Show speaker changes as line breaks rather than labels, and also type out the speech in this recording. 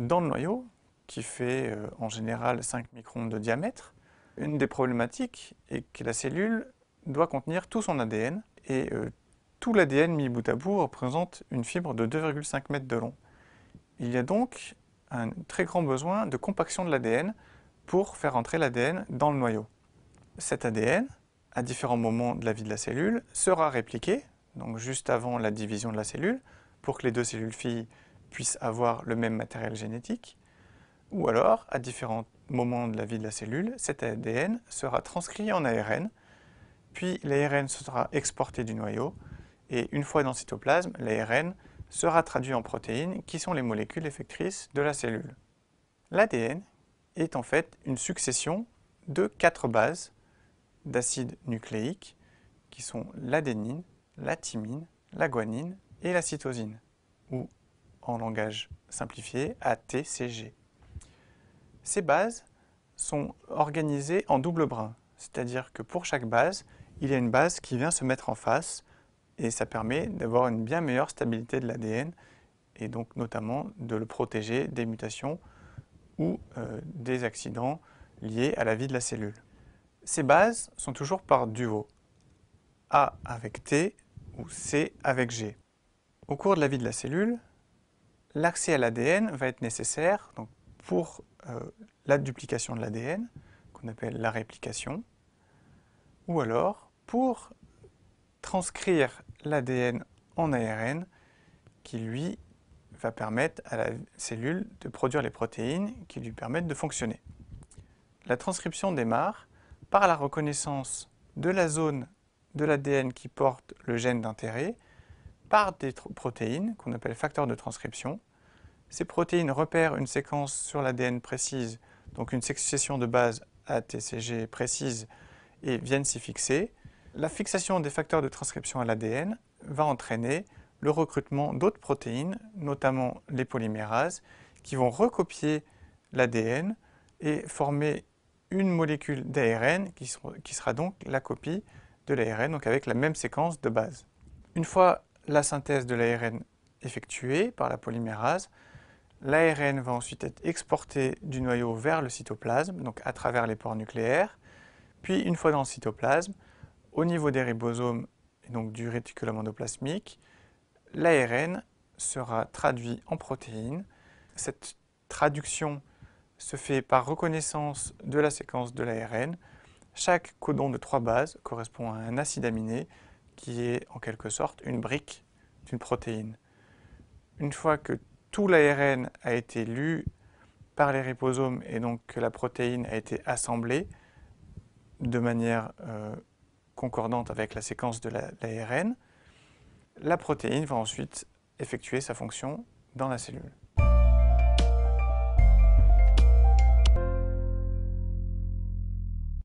dans le noyau, qui fait euh, en général 5 microns de diamètre, une des problématiques est que la cellule doit contenir tout son ADN, et euh, tout l'ADN mis bout à bout représente une fibre de 2,5 mètres de long. Il y a donc un très grand besoin de compaction de l'ADN pour faire entrer l'ADN dans le noyau. Cet ADN, à différents moments de la vie de la cellule, sera répliqué, donc juste avant la division de la cellule, pour que les deux cellules filles puissent avoir le même matériel génétique, ou alors, à différents moments de la vie de la cellule, cet ADN sera transcrit en ARN, puis l'ARN sera exporté du noyau, et une fois dans le cytoplasme, l'ARN sera traduit en protéines qui sont les molécules effectrices de la cellule. L'ADN est en fait une succession de quatre bases d'acides nucléiques qui sont l'adénine, la thymine, la guanine et la cytosine, ou en langage simplifié ATCG. Ces bases sont organisées en double brin, c'est-à-dire que pour chaque base, il y a une base qui vient se mettre en face et ça permet d'avoir une bien meilleure stabilité de l'ADN et donc notamment de le protéger des mutations ou euh, des accidents liés à la vie de la cellule. Ces bases sont toujours par duo, A avec T ou C avec G. Au cours de la vie de la cellule, l'accès à l'ADN va être nécessaire donc, pour euh, la duplication de l'ADN, qu'on appelle la réplication, ou alors pour transcrire l'ADN en ARN, qui lui va permettre à la cellule de produire les protéines qui lui permettent de fonctionner. La transcription démarre par la reconnaissance de la zone de l'ADN qui porte le gène d'intérêt par des protéines qu'on appelle facteurs de transcription. Ces protéines repèrent une séquence sur l'ADN précise, donc une succession de bases ATCG précise, et viennent s'y fixer. La fixation des facteurs de transcription à l'ADN va entraîner le recrutement d'autres protéines, notamment les polymérases, qui vont recopier l'ADN et former une molécule d'ARN qui, sera donc la copie de l'ARN, donc avec la même séquence de base. Une fois la synthèse de l'ARN effectuée par la polymérase. L'ARN va ensuite être exporté du noyau vers le cytoplasme, donc à travers les pores nucléaires. Puis, une fois dans le cytoplasme, au niveau des ribosomes et donc du réticulum endoplasmique, l'ARN sera traduit en protéines. Cette traduction se fait par reconnaissance de la séquence de l'ARN. Chaque codon de trois bases correspond à un acide aminé qui est en quelque sorte une brique d'une protéine. Une fois que tout l'ARN a été lu par les ribosomes et donc que la protéine a été assemblée de manière euh, concordante avec la séquence de l'ARN, la protéine va ensuite effectuer sa fonction dans la cellule.